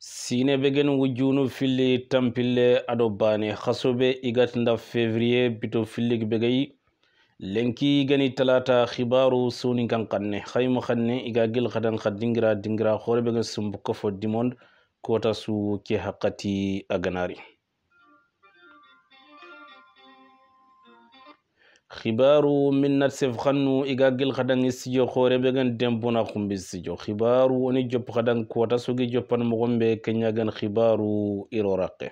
sine begen wujunu filli tampille ado bane hasobe igatnda février bito fillik begeyi lenki gani talata khibaru suni kan kanne khaymu khanne iga gil khadan khadingira dingira khore begen sumbu kofo dimond kota su ke hakati aganari khibaru min nat sef xannu iga gil xadang i sidio xoorebe gen dembuna xumbi sidio xibaru oni jop xadang kuwata sugi jopan moxonbe keñagen xibaru iroraqe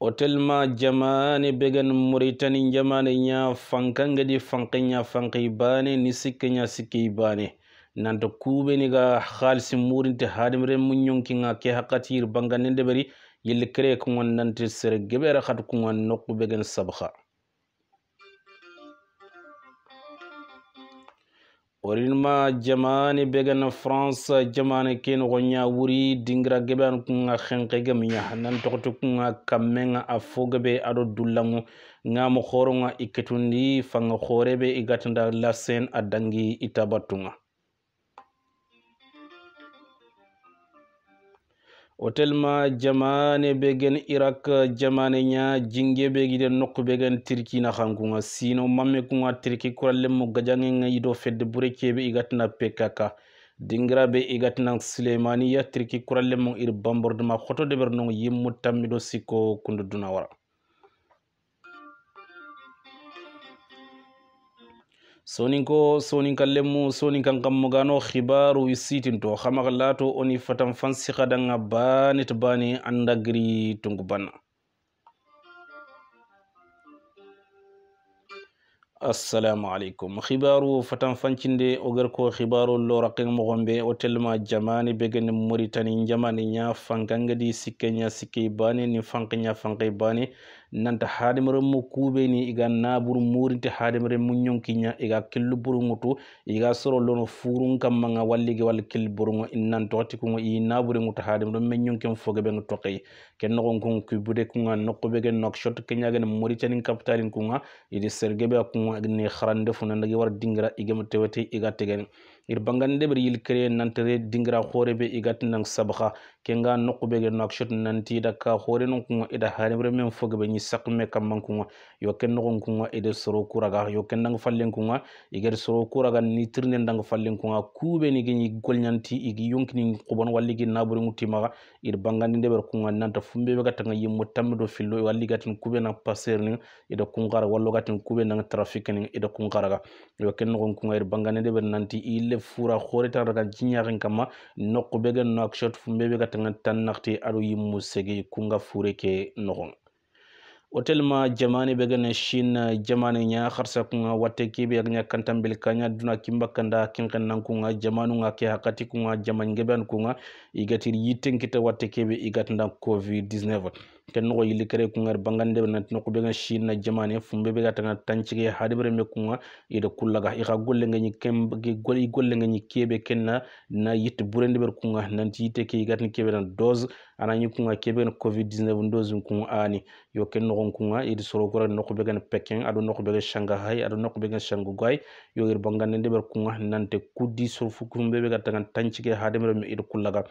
otelma jamane begen maritani jamane ña fankangedi fanqe ña fanqe bane ni sikke ña sikke bane nanta kuɓeniga xaalisi murinte hadimren mu ñonkinga ke haqatir banga nendeɓeri yilli kere kuŋon nanti sere gebera hat kuŋon nokku begen orin ma jamani begen france jamani ken gonya wuri dingira geban nga khenke gem ya nan tokto nga kamenga a ado dullangu nga mo nga iketundi fanga khorebe igatanda lasen adangi itabatunga otelma jamane begen irak jamane nya jinge begide nok begen tirki na hankunga sino mamme turki tirki kuralle mo gajange nga ido fedde burekebe igatna pkk dingira be igatina turki tirki kuralle mo ir ma hoto deber non yimmu tammido siko kundu dunawara sonin ko sonin kan lemmu sonin kan kammugano khibaru isitin to khamar lato oni fatan fansi khadanga banit bani andagri tungu bana assalamu alaikum khibaru fatan fancinde o gar ko khibaru lo rakin mogombe o telma jamani begen moritani jamani nya fankangadi sikke nya sikke bani ni fankanya fankay bani nanta haademeren mo kuɓeni iga naburu murinte haademeren mo ñonkiña iga killuburuo to iga soro lono furun kammaga walligi walla killuburuo innan toxati kuo i naburego to haademeren me ñonkin fogeɓeno toqi ke noxon kun kubude kuga noqubege nok sot keñagene maritanin capitalin kuga idi sergeɓea kuga ni xarande funanagi war dingira igemo tewete iga tegen irbangan debir yil kere nantere dingira be igat nang sabaka kenga nokube ge nakshot nanti da ka khore nun kunga ida haribre men foge be ni sakme man kunga yo ken nokon kunga ida soro kuraga yo ken nang fallen kunga iger soro kuraga ni tirne ndang fallen kunga kube ni geni gol nanti igi yonkini qobon walli gi naburi mutimaga irbangan debir kunga nanta fumbe be gatanga yimmo tamdo fillo walli gatin kube na passer ni ida kun kungara wallo gatin kube nang traffic ni ida kun ga yo ken nokon kunga irbangan debir nanti ile ke fura hore ta daga jinyarin kama nokku bege nokshot fumbe bega tanga tan nakti aro yimmu sege kunga fure ke nogon hotel ma jamani be gane shin jamani nya kharsa kunga watte kibe ak nya kantam bil kanya duna kimba kanda kinken nan kunga jamanu nga ke hakati kunga jaman ngeben kunga igatir yiten kita watte kibe igat ndan covid 19 ken nogo yilli kere kungari bangande na nanti noko be ga shin na jamane fumbe be ga tanga tancige hadibere me kunga ida kullaga ixa gollenge ñi kemge gollenge ñi kebe kenna na yitte burende ber kunga nanti yitte ke yigatni kebe na dose anañi kunga kebe na covid 19 dose kunga ani yo ken nogon kunga idi sorogora noko be gana pekin ado noko be ga shanghai ado noko be ga shanghai yo ir bangande ber kunga nante kuddi sorfu fumbe be ga tanga tancige hadibere me ida kullaga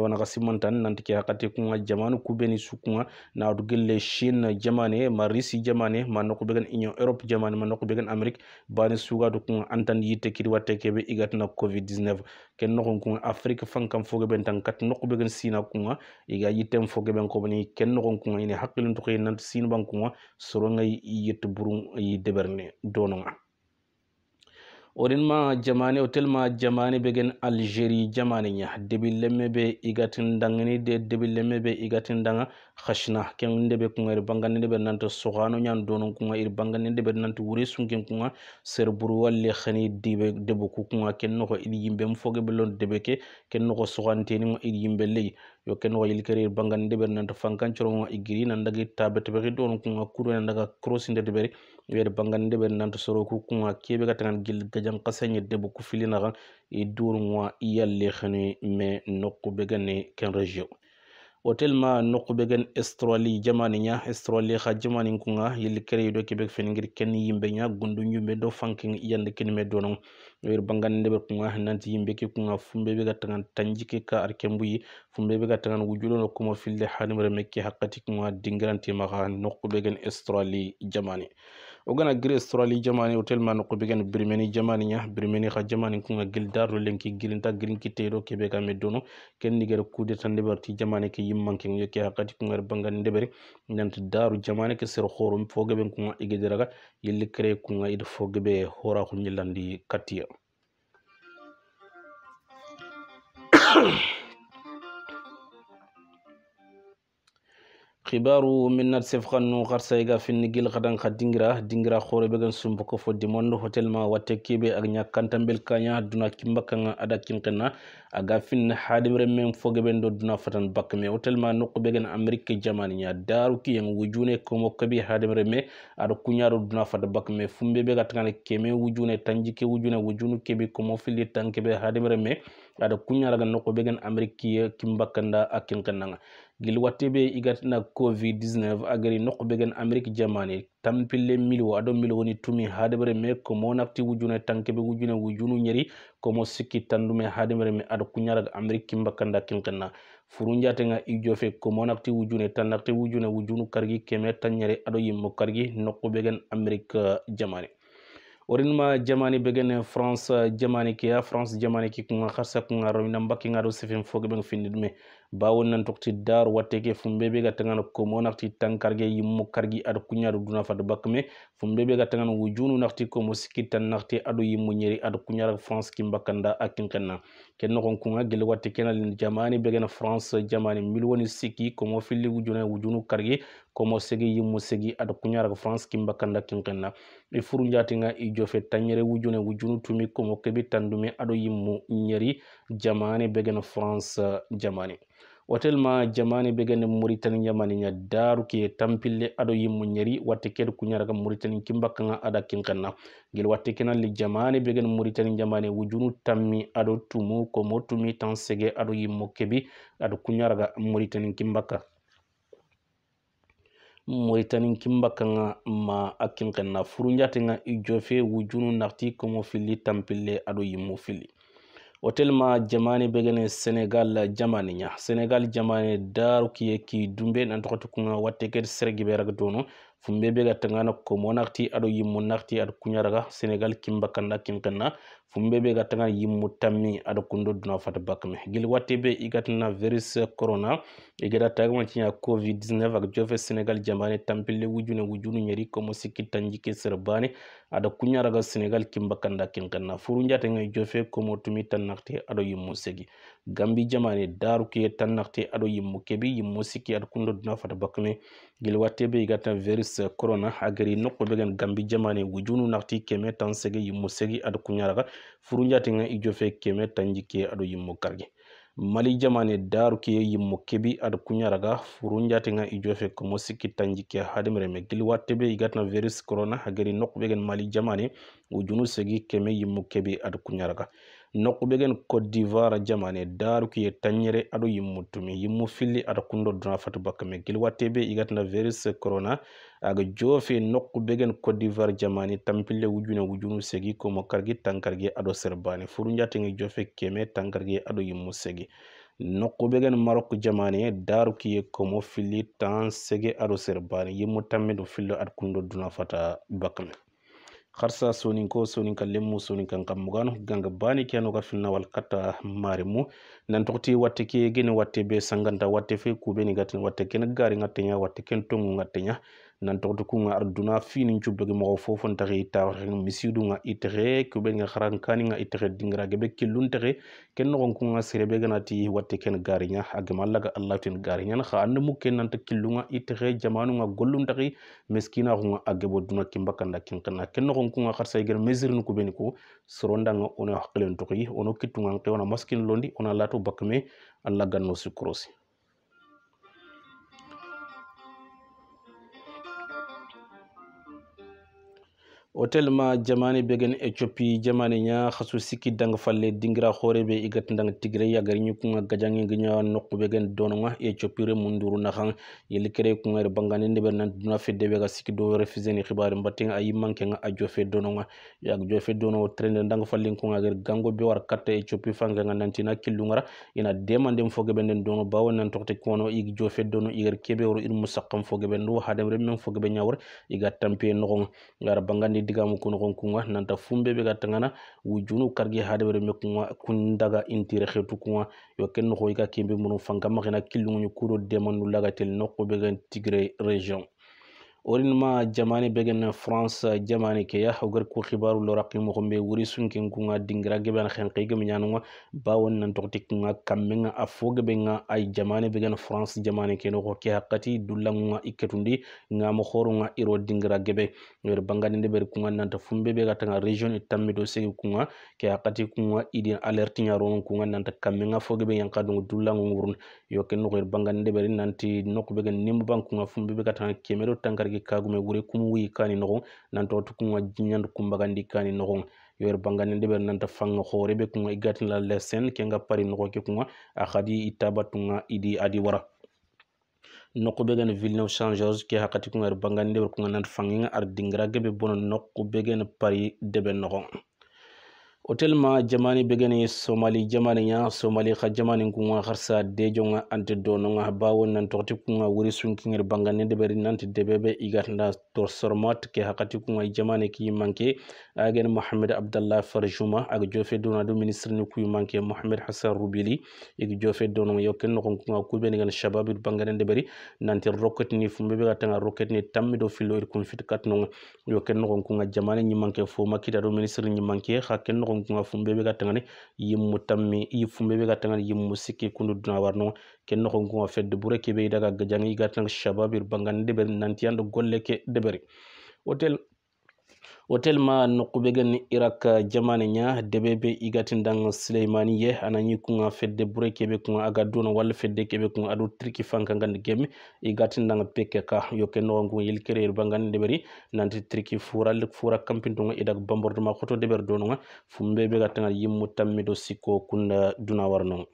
wona ka simman nanti ke hakati kunga jamanu kubeni sukunga na gelle shin jamane ma jamane ma nokku began union europe jamane ma began amerique bani suga do kunga antan yitte kiri watte kebe igatna covid 19 ken nokku kunga afrique fankam foge ben tan kat nokku began sina kunga iga yittem foge ben ko bani ken nokku kunga ini hakkilun to kay nanti sin bankunga soronga yitte burun yi deberne dononga oɗin ma jamane otel ma jamane begen algérie jamane ña debilleme ɓe igatin dagani de debilleme ɓe igatin daga hasna kendeɓe kuga ir banganideɓe nanta sohano ñan donon kuga ir banganideɓe nanta wuri sunken kuga ser bouru walle hani dibe debo ku kuga ken noho iɗ yimɓe m fogeɓe lon debeke ken noho sohanteniga iɗ yimɓe leyi yo ken noho yilkere ir banganideɓe nanta fankancorogoga igiri nandagi tabeteɓeri donon kuga kuro nandaga crossidedeɓeri ɓeɗ bangande ɓe nanta soro ku kuga keɓe ga tagan gil gajan kasa yedde bo kufilinaga i duruga yalle hene me nokkuɓe gane ken région hotel ma nokkuɓe gen australie jamani ya australie ha jamani kuga yelli kere ɗo keɓe fenigir ken yimɓe ya gundu yumɓe ɗo fanke yande kenime dono wer bangande ɓe kuga nanti yimɓe ke kuga fumɓe ɓe ga tagan tanjike ka ar kembuyi fumɓe ɓe ga tagan wujuɗo nokkuma filde hanimre mekke hakkati kuga dingirantimaha nokkuɓe gen australie jamani o gana gri strali jamani otelman koɓe gan birmeni jamani ña birmeni xa jamani kuga gildarlo lenki girinta girinki teyɗo keɓe ga me dono ken ni gere kudeta ndeɓar ti jamani ke yimmanke yo ke hakati kuga bangani ndeɓere nanta daru jamani ke ser xoorum fogueɓe kuga igediraga yilli kre kuga ida fogueɓe xoraxu ñillandi kattiya khibaru min nat sefkan nu har sayga finni gil khadan kha dingira dingira khore began sumbo ko foddi mondo hotel ma watte kebe ak nyak kantambel kanya duna kimbaka nga ada kinqena aga finni hadim rem men foge ben do duna fatan bakme hotel ma nokko began amerique jamani nya daru ki yang wujune ko mo kebe hadim rem me ado kunyaro duna fatan bakme fumbe be gatanga keme wujune tanji ke wujune wujunu kebe ko mo fili tanke be hadim rem me ada kunyaraga nokko began amerique kimbaka nda akinqena nga gil watebe be igatina covid-19 agari noqbegen amerik jamani tampille milo aɗo milo woni tumi hademere me komo nafti wujune tankeɓe wujune wujunu ko komo sikki tandume hademere me aɗa kuñaraga amérique kimbakanda kinkenna furunjatega ijofe komo nafti wujune tan nafti wujune wujunu kargi keme tanyere aɗo yimmo kargi noqubegen amerik jamani uh, orinma jamani begene uh, france jamani uh, ke france jamani ki kuga harsa kuga rominambakkigaɗo sefin fogeɓen finni ɗume bawon nan tokti dar wateke fumbebe ga tangana ko monakti tankarge yimmo kargi ad kunyadu duna fat bakme fumbebe ga tangana wujunu nakti ko musiki tan nakti adu yimmo nyeri ad kunyara france kimbakanda akin kenna kenno kon kunga gel wateke na lin jamani begena france jamani milwoni siki ko mo filli wujuna wujunu kargi ko mo segi yimmo segi ad kunyara france kimbakanda kin kenna e furu jatinga e jofe tanyere wujune wujunu tumi ko mo kebi tandumi adu yimmo nyeri jamani begena france jamani otel ma jamani be gande mauritani yamani ya daruke tampille ado yimmo ñari watte kedo kuñaraga mauritani kimbakkanga ada kinkanna guel watte kenalli jamani be gande mauritani jamani wujunu tammi ado tumu komo tumi tan sege ado yimmo kebi ado kuñaraga mauritani kimbakka mauritani kimbakkanga ma a kinkenna furu jatenga i e jofe wujunu narti komo filli tampille ado yimmo filli wo telma jamani begene senegal jamani nya senegal jamani daru kiye ki dumbe nan tokoti kunga watte ket sergi be rag dono fumbebe be ga tangana komo nakti aɗo yimmo nakti aɗa kuñaraga sénégal kimba kanda kinkenna fumbe ga tangana yimmo tammi aɗa kundo fata bakme gil watte igatna igatana virus corona igata tagama ciña covid 19 ak jofe sénégal jambane tampille wujune wujunu ñeri komo sikki tanjike sere bane aɗa senegal sénégal kimba kanda kinkenna furu jofe komo tumi tan nakti aɗo yimmo segi gambi jamane daru ke tannakte aɗo yimmo kebi yimmo sikki aɗa kundoduna fata bakkame gel watte ɓe igatan eh, virus corona agari nokko ɓegen gambi jamane wujunu nakti keme tan yimmo segi aɗa kuñaraka furujatega ijofe keme tan jikke yimmo karge mali jamane daru ke yimmo kebi aɗa kuñaraga furunjatega ijofe komo sikki tanjike hadimireme gili wattebe igatna virus corona hageri nokkuɓegen mali jamane ujunu segi keme yimmo kebi aɗa kuñaraga nokku ɓegen cote d'ivoire jamane daruki ye tanñere aɗo yimmutumi yimmu filli aɗa kundo duna fatou bakka me guilwatteɓe yigatana virus corona aga joofe nokku ɓegen cote d'ivoire jamane tampille wujune wujunu segui ko mokkargui tankarguie aɗo serbane fuɗu jatigui joofe keme tankarguie aɗo yimmu segui nokku ɓegen marok jamane daruki ye komo filli tan segue aɗo serbane yimmu tammi ɗo fillo aɗa kundo duna fata bakka me harsa sonin ko sonin kan lemmu sonin kan kam mugano ganga bani keno ga filna wal katta marimu nan tokti watte ke gene watte be sanganta watte fe kubeni gatin watte ken gari ngatte nya watte ken tongu ngatte nya nan tog tu kunga arduna fini cubdoge mogo fofon taxe taxen misidunga itexe kuɓenga xaran kaninga itexe dingira gebe killun texe ken noxon kunga serebe ganati watte ken gariña a gema laga allah ten gariñan xa anna mukke nanta killunga itexe jamanunga gollum taxi meskinaxunga a gebo duna kimbakanda kinqina ken noxon kunga xar saygen mesure nu kuɓeni ko sorondanga ono xaqilen tuxi ono kittungan qe ona maskin londi ona lato bakme allah ganno sikrosi hotel ma jamani begen ethiopie jamani nya khasu siki dang falle dingira horebe igat ndang tigre ya gari nyukun gajangi ginya nokku begen dononga ethiopie re munduru na khang yeli kere kun er bangani ne bernan duna fedde be ga siki do refuseni khibar mbatin ayi manke nga ajofe dononga ya ajofe dono trend ndang falle kun agar gango be war katta ethiopie fanga nga nantina kilungara ina demande foge benden dono bawo nan tokte kono igi jofe dono igar kebe wor ir musaqam foge bendo hadem re men foge be nyawr igat tampe nokon ngar bangani digamu kunogon kunga nanta fumbe be ga tangana wujunu karge hadebere me kunga kundaga intire xetu kunga yo ken noxo i ka kembe munu fanka maxena killunguñu kudo demanulaga tel noqo be gan tigre région orinma jamani begen france jamani ke ya hogar ku khibaru lo raqi mo gombe wuri sunkin ku nga dingra ge ben khen qige mi nyanwa ba won nan tokti nga kamme nga afoge be nga ay jamani begen france jamani ke no ko ke hakati dulang nga iketundi nga mo khoro nga iro dingra ge wer bangani de ber ku nga nan ta fumbe be ga tanga region tammi do segi ku nga ke hakati ku nga idin alerte nya ron ku nga nan ta kamme nga foge be yang kadung dulang ngurun yo ken no wer bangani de ber nan ti nokbe gen nimban ku nga fumbe be ga tanga kemero tangar ge kagume wure kum wi kani nogon nanto to kunga jinyandu kumbagandi kani nogon yoyer bangane ndeɓe nanta fanga hoore ɓe kunga igatinla lesen kenga pari nogo ke kunga akadi itabatunga idi adi wara nokku be gen villeneuve changeurs ke hakati kunga er bangane ndeɓe kunga nanta fanginga ar dingira bono nokku be pari deɓe nogon hotel ma jamani begani somali jamani ya somali kha jamani kunga kharsa dejo nga ante dono nga bawo nan kunga wuri ngir bangane de beri nanti debebe igatna tor sormat ke hakati kunga jamani ki manke agen mohammed abdallah farjuma ag jofe dona do ministre ni kuy manke mohammed hassan rubili ig jofe dono yo ken no kunga kube ni gan shabab bangane de beri nanti rocket ni fumbe ga tanga rocket ni tamido filo ir kun fit kat no yo ken no kunga jamani ni manke fuma makita do ministre ni manke hakken kon kunga fumbe be ka tangani yimmu tammi i fumbe be ka tangani yimmu sikki kundu duna warno ken no kon kunga fedde bure kebe daga gajangi gatang shababir bangande be nantiando golle ke deberi hotel otelma nokkuɓe gen irak jamane ña deɓe ɓe igatindan souleymaniye a nañi kuga fedde bouré keɓe kuga aga duna walla fedde keɓe kuga aɗo triki fanka gande gemme igatindan pekke ka yokke nowa ngu yilkereyeru bangane ndeɓeri nanti triki fural fura campintoga idak bambordema hoto ndeɓer donoga fumɓeɓe gatangal yimmu tammiɗo sikko kunda duna warnoga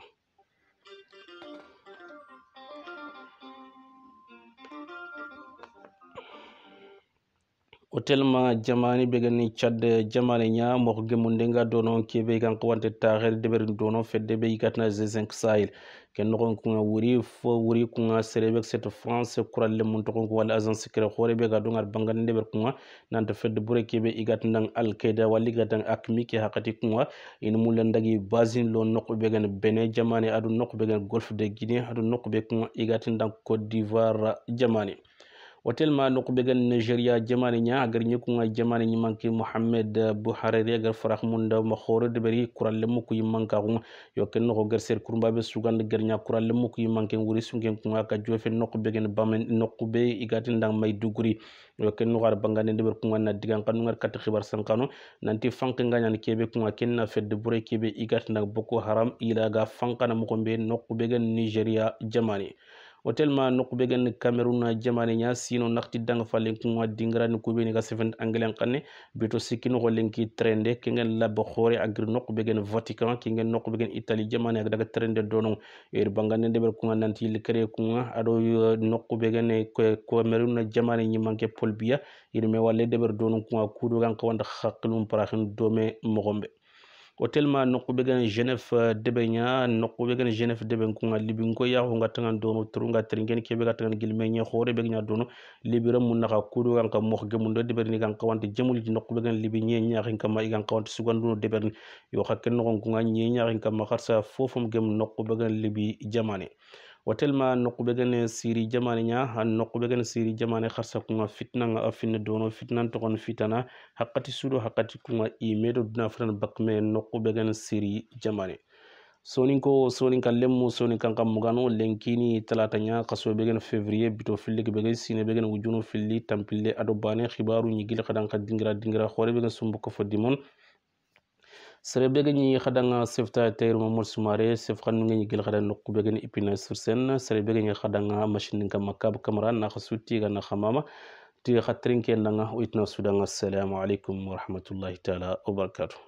otelma jamani ɓegani cad jamani ña moko gemudega do noon keɓe kan ko wante taxere deɓere do noon fedde ɓe yigatna g5 sahel ke noxon kuga wuri fo wuri kuga sereɓe cette france courat lemun toxon ku walla agent secret xooreɓe ga dongar bangani ndeɓer kuga nanta fedde bure keɓe igatdang alkaida walla igatdang acmi ke xakati kuga ina mulla dagi basin lo noqɓegan bene jamani aɗu noqɓegan golfe de guinée aɗu noqɓe kuga igatindang côte d'ivoire jamani wotel ma no ko ɓe gan nigéria jamani nya agar ñekkuga jamani ñimanki mouhamed eh, bouharari agar farak mum dawma hoorede ɓeri kuralle mukko manka kuga yo ken no gar ser kurmbaɓe sugande garña kuralle mukko manke nguri sunken kunga ka jofe nokku ɓe gen bamen nokku ɓe igatin dang may duguri yo ken gar bangane de ber kunga na digan kat khibar san kanu nanti kebe kunga ken na fed de bure kebe igatin dan boko haram ila ga fankana moko ɓe be ɓe gen nigeria jamani o telma noku be gen cameroun jamane nya sino nakti dang falen ku wa dingra ni ku be ni ka seven anglais kanne beto sikino ko lenki trende kingen labo khore agri noku be gen vatican kingen noku be gen jamani jamane daga trende donon er bangane de ber ku nanti le kere ku ado noku be gen cameroun jamane ni manke polbia irme walle de ber kuga ku kudo gan ko parahin dome mogombe hotel ma nokku be gan genève euh, debe nya nokku be gan genève debe kunga libi ngo ya ho ngata ngan dono turu nga tringen ke be ngan gilme nya hore be nya dono libi ram mun naka kudu kan ka mokh gemu ndo debe ni gan kawante jemul di nokku be gan libi nya nya kan kama igan kawante sugandu debe yo hakken ngon kunga nya nya kan fofum gem nokku be gan libi jamane wa telma nokkuɓegene siri jamane ña ha nokkuɓegene siri jamane harsa kuga fitnaga a finne dono fitnan togon fitana hakkati suɗo hakkati kuga ime ɗo duna fotan bakme nokkuɓegene siri jamane sonin ko sonin kan lemmu sonin kan kam mugano lenkini talata ña kasoɓegene février bito filleke ɓegen sine ɓegene wujuno filli tampille aɗo bane hibaru ñiguil haɗan ka dingira dingira horeɓegen sumbu kofo dimon serebe gani nga sifta teer mo mur sumare sif nga ngi gil xada no kube gani ipina sur sen serebe gani nga machine nga makab kamran na ga na khamama ti xatrinke nga uitna sudanga assalamu alaikum wa rahmatullahi ta'ala wa barakatuh